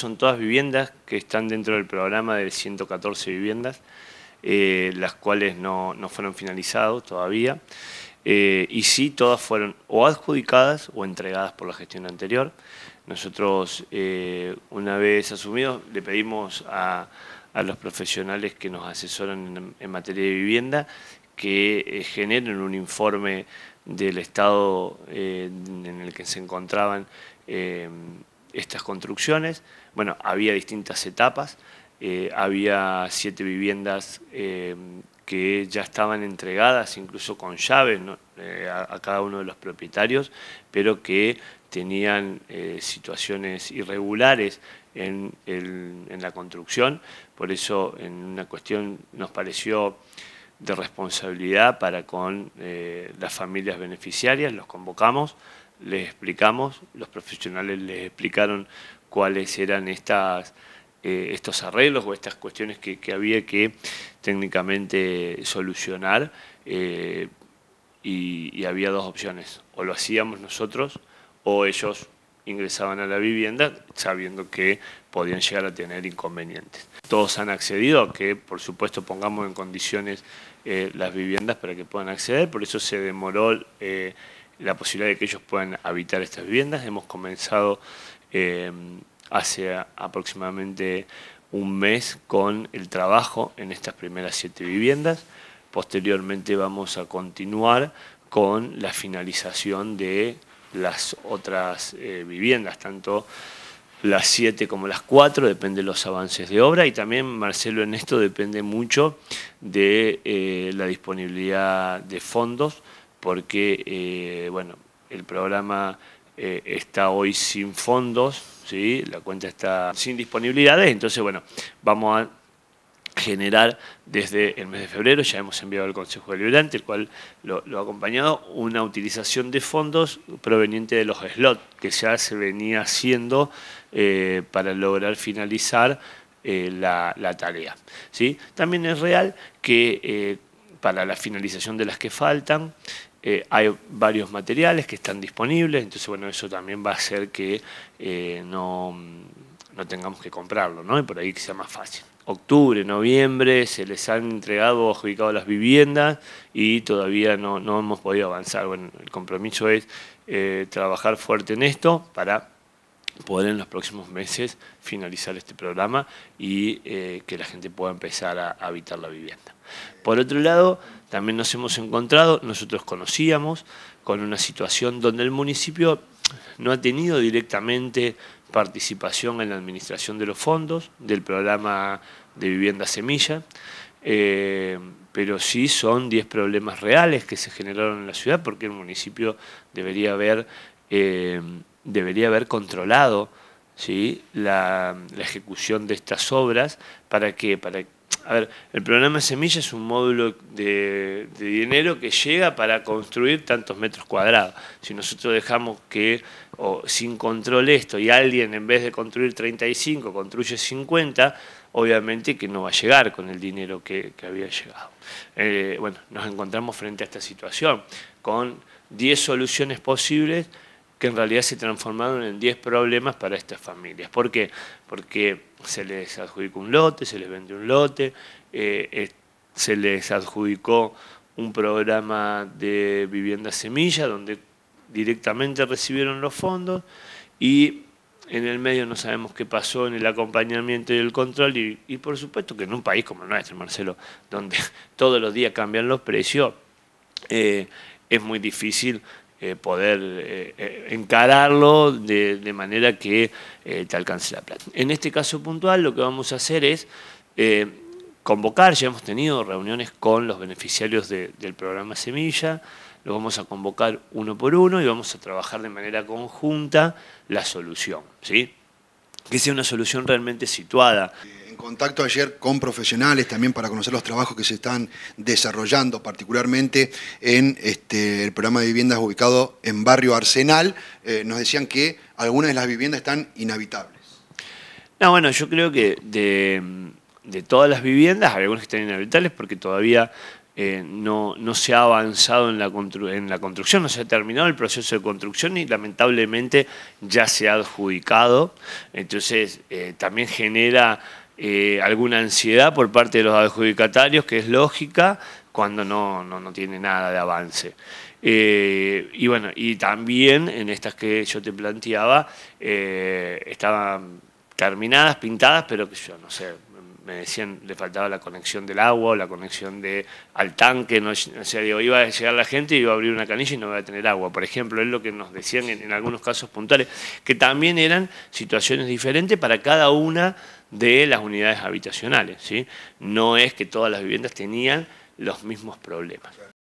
Son todas viviendas que están dentro del programa de 114 viviendas, eh, las cuales no, fueron finalizadas todavía. Eh, y sí, todas fueron o adjudicadas o entregadas por la gestión anterior. Nosotros, eh, una vez asumidos, le pedimos a, los profesionales que nos asesoran en, materia de vivienda que generen un informe del estado en el que se encontraban estas construcciones. Bueno, había distintas etapas, eh, había siete viviendas eh, que ya estaban entregadas, incluso con llaves eh, a, cada uno de los propietarios, pero que tenían situaciones irregulares en, la construcción. Por eso, en una cuestión nos pareció de responsabilidad para con las familias beneficiarias, los convocamos les explicamos, los profesionales les explicaron cuáles eran estas, eh, estos arreglos o estas cuestiones que, había que técnicamente solucionar eh, y, había dos opciones, o lo hacíamos nosotros o ellos ingresaban a la vivienda sabiendo que podían llegar a tener inconvenientes. Todos han accedido a que, por supuesto, pongamos en condiciones eh, las viviendas para que puedan acceder, por eso se demoró la posibilidad de que ellos puedan habitar estas viviendas. Hemos comenzado eh, hace aproximadamente un mes con el trabajo en estas primeras siete viviendas. Posteriormente vamos a continuar con la finalización de las otras eh, viviendas, tanto las siete como las cuatro, depende de los avances de obra y también, Marcelo, en esto depende mucho de eh, la disponibilidad de fondos porque, eh, bueno, el programa eh, está hoy sin fondos, ¿sí? la cuenta está sin disponibilidades, entonces, bueno, vamos a generar desde el mes de febrero, ya hemos enviado al Consejo Deliberante, el cual lo, ha acompañado, una utilización de fondos proveniente de los slots que ya se venía haciendo eh, para lograr finalizar la, tarea. ¿sí? También es real que para la finalización de las que faltan, eh, hay varios materiales que están disponibles, entonces bueno, eso también va a hacer que eh, no, no, tengamos que comprarlo, ¿no? Y por ahí que sea más fácil. Octubre, noviembre, se les han entregado o adjudicado las viviendas y todavía no, hemos podido avanzar. Bueno, el compromiso es eh, trabajar fuerte en esto para poder en los próximos meses finalizar este programa y eh, que la gente pueda empezar a habitar la vivienda. Por otro lado, también nos hemos encontrado, nosotros conocíamos, con una situación donde el municipio no ha tenido directamente participación en la administración de los fondos del programa de vivienda semilla, eh, pero sí son 10 problemas reales que se generaron en la ciudad porque el municipio debería haber... Eh, debería haber controlado ¿sí? la, ejecución de estas obras para que, para a ver, el programa Semilla es un módulo de, dinero que llega para construir tantos metros cuadrados. Si nosotros dejamos que, o sin control esto, y alguien en vez de construir 35 construye 50, obviamente que no va a llegar con el dinero que, había llegado. Eh, bueno, nos encontramos frente a esta situación, con 10 soluciones posibles que en realidad se transformaron en 10 problemas para estas familias. ¿Por qué? Porque se les adjudicó un lote, se les vendió un lote, eh, eh, se les adjudicó un programa de vivienda semilla donde directamente recibieron los fondos y en el medio no sabemos qué pasó en el acompañamiento y el control y, por supuesto que en un país como el nuestro, Marcelo, donde todos los días cambian los precios, eh, es muy difícil eh, poder eh, eh, encararlo de, manera que te alcance la plata. En este caso puntual lo que vamos a hacer es convocar, ya hemos tenido reuniones con los beneficiarios del programa Semilla, los vamos a convocar uno por uno y vamos a trabajar de manera conjunta la solución, ¿sí? que sea una solución realmente situada contacto ayer con profesionales también para conocer los trabajos que se están desarrollando, particularmente en este, el programa de viviendas ubicado en Barrio Arsenal. Eh, nos decían que algunas de las viviendas están inhabitables. No, bueno, yo creo que de, todas las viviendas, hay algunas que están inhabitables porque todavía eh, no, no, se ha avanzado en la, en la construcción, no se ha terminado el proceso de construcción y lamentablemente ya se ha adjudicado. Entonces eh, también genera eh, alguna ansiedad por parte de los adjudicatarios, que es lógica cuando no, no, tiene nada de avance. Eh, y bueno, y también en estas que yo te planteaba, eh, estaban terminadas, pintadas, pero que yo no sé, me decían le faltaba la conexión del agua o la conexión de, al tanque, no, o sea, digo, iba a llegar la gente y iba a abrir una canilla y no iba a tener agua, por ejemplo, es lo que nos decían en, en algunos casos puntuales, que también eran situaciones diferentes para cada una de las unidades habitacionales, ¿sí? No es que todas las viviendas tenían los mismos problemas.